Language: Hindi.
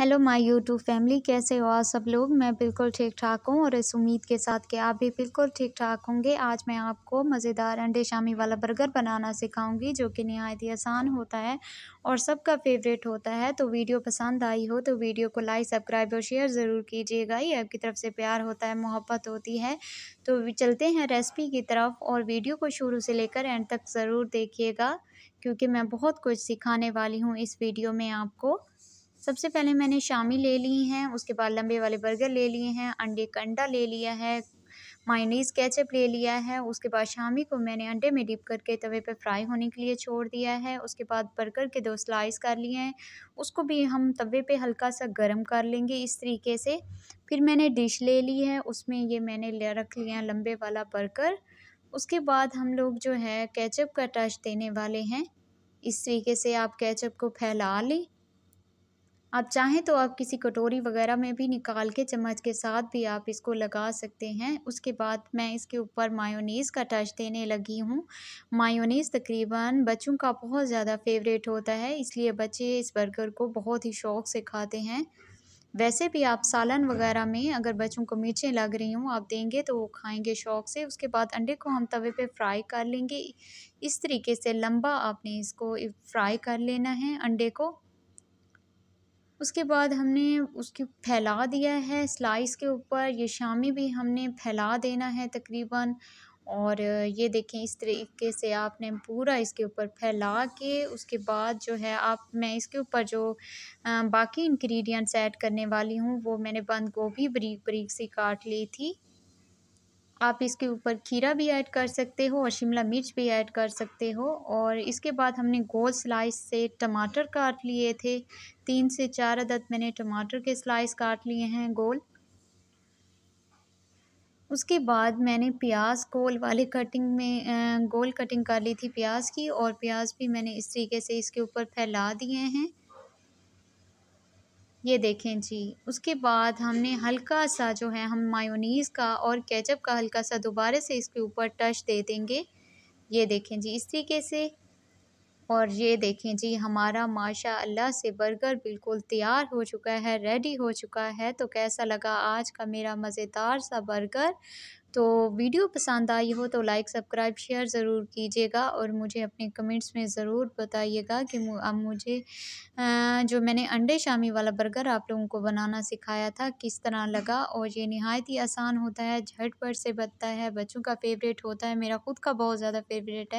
हेलो माय यूट्यूब फैमिली कैसे हो आप सब लोग मैं बिल्कुल ठीक ठाक हूँ और इस उम्मीद के साथ कि आप भी बिल्कुल ठीक ठाक होंगे आज मैं आपको मज़ेदार अंडे शामी वाला बर्गर बनाना सिखाऊंगी जो कि नहायत ही आसान होता है और सबका फेवरेट होता है तो वीडियो पसंद आई हो तो वीडियो को लाइक सब्सक्राइब और शेयर ज़रूर कीजिएगा ये आपकी तरफ से प्यार होता है मोहब्बत होती है तो चलते हैं रेसिपी की तरफ और वीडियो को शुरू से लेकर एंड तक ज़रूर देखिएगा क्योंकि मैं बहुत कुछ सिखाने वाली हूँ इस वीडियो में आपको सबसे पहले मैंने शामी ले ली हैं उसके बाद लंबे वाले बर्गर ले लिए हैं अंडे का अंडा ले लिया है मायनीज़ कैचअप ले लिया है उसके बाद शामी को मैंने अंडे में डिप करके तवे पे फ्राई होने के लिए छोड़ दिया है उसके बाद बर्गर के दो स्लाइस कर लिए हैं उसको भी हम तवे पे हल्का सा गर्म कर लेंगे इस तरीके से फिर मैंने डिश ले ली है उसमें ये मैंने रख लिया लंबे वाला बर्गर उसके बाद हम लोग जो है कैचअप का टच देने वाले हैं इस तरीके से आप कैचअप को फैला लें आप चाहें तो आप किसी कटोरी वगैरह में भी निकाल के चम्मच के साथ भी आप इसको लगा सकते हैं उसके बाद मैं इसके ऊपर मायोनीस का टच देने लगी हूँ मायोनीस तकरीबन बच्चों का बहुत ज़्यादा फेवरेट होता है इसलिए बच्चे इस बर्गर को बहुत ही शौक़ से खाते हैं वैसे भी आप सालन वगैरह में अगर बच्चों को मिर्चें लग रही हूँ आप देंगे तो वो खाएंगे शौक़ से उसके बाद अंडे को हम तवे पे फ्राई कर लेंगे इस तरीके से लंबा आपने इसको फ्राई कर लेना है अंडे को उसके बाद हमने उसके फैला दिया है स्लाइस के ऊपर ये शामी भी हमने फैला देना है तकरीबन और ये देखें इस तरीके से आपने पूरा इसके ऊपर फैला के उसके बाद जो है आप मैं इसके ऊपर जो बाकी इंग्रेडिएंट्स ऐड करने वाली हूँ वो मैंने बंद गोभी बरीक बरीक सी काट ली थी आप इसके ऊपर खीरा भी ऐड कर सकते हो और शिमला मिर्च भी ऐड कर सकते हो और इसके बाद हमने गोल स्लाइस से टमाटर काट लिए थे तीन से चार अदद मैंने टमाटर के स्लाइस काट लिए हैं गोल उसके बाद मैंने प्याज गोल वाले कटिंग में गोल कटिंग कर ली थी प्याज की और प्याज भी मैंने इस तरीके से इसके ऊपर फैला दिए हैं ये देखें जी उसके बाद हमने हल्का सा जो है हम मायोनीज़ का और केचप का हल्का सा दोबारा से इसके ऊपर टच दे देंगे ये देखें जी इस तरीके से और ये देखें जी हमारा माशा अल्लाह से बर्गर बिल्कुल तैयार हो चुका है रेडी हो चुका है तो कैसा लगा आज का मेरा मज़ेदार सा बर्गर तो वीडियो पसंद आई हो तो लाइक सब्सक्राइब शेयर ज़रूर कीजिएगा और मुझे अपने कमेंट्स में ज़रूर बताइएगा कि अब मुझे जो मैंने अंडे शामी वाला बर्गर आप लोगों को बनाना सिखाया था किस तरह लगा और ये नहायत ही आसान होता है झटपट से बनता है बच्चों का फेवरेट होता है मेरा खुद का बहुत ज़्यादा फेवरेट है